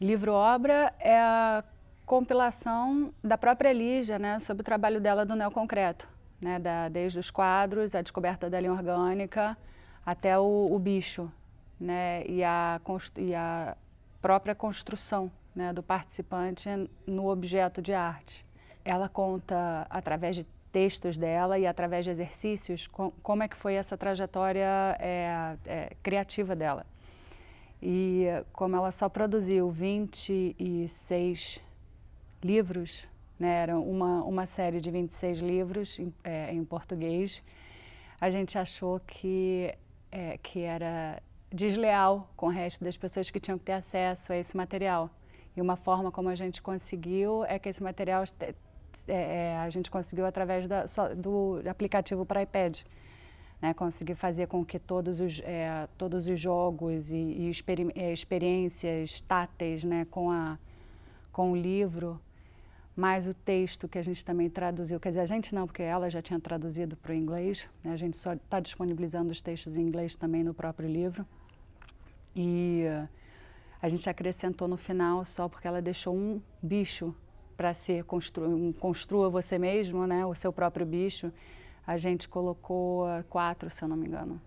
Livro-obra é a compilação da própria Lígia, né, sobre o trabalho dela do neoconcreto, né, da, desde os quadros, a descoberta da linha orgânica, até o, o bicho, né, e a, e a própria construção né, do participante no objeto de arte. Ela conta, através de textos dela e através de exercícios, com, como é que foi essa trajetória é, é, criativa dela. E como ela só produziu 26 livros, né, era uma, uma série de 26 livros em, é, em português, a gente achou que, é, que era desleal com o resto das pessoas que tinham que ter acesso a esse material. E uma forma como a gente conseguiu é que esse material é, é a gente conseguiu através da, do aplicativo para iPad né, conseguir fazer com que todos os, é, todos os jogos e, e experi eh, experiências táteis né, com, a, com o livro, mais o texto que a gente também traduziu, quer dizer, a gente não, porque ela já tinha traduzido para o inglês, né, a gente só está disponibilizando os textos em inglês também no próprio livro. E a gente acrescentou no final só porque ela deixou um bicho para ser construído, um construa você mesmo, né, o seu próprio bicho a gente colocou ah, quatro, se eu não me engano.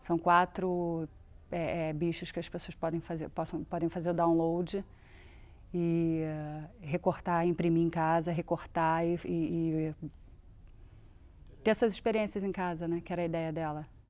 São quatro é, é, bichos que as pessoas podem fazer, possam, podem fazer o download e ah, recortar, imprimir em casa, recortar e, e, e ter suas experiências em casa, né? Que era a ideia dela.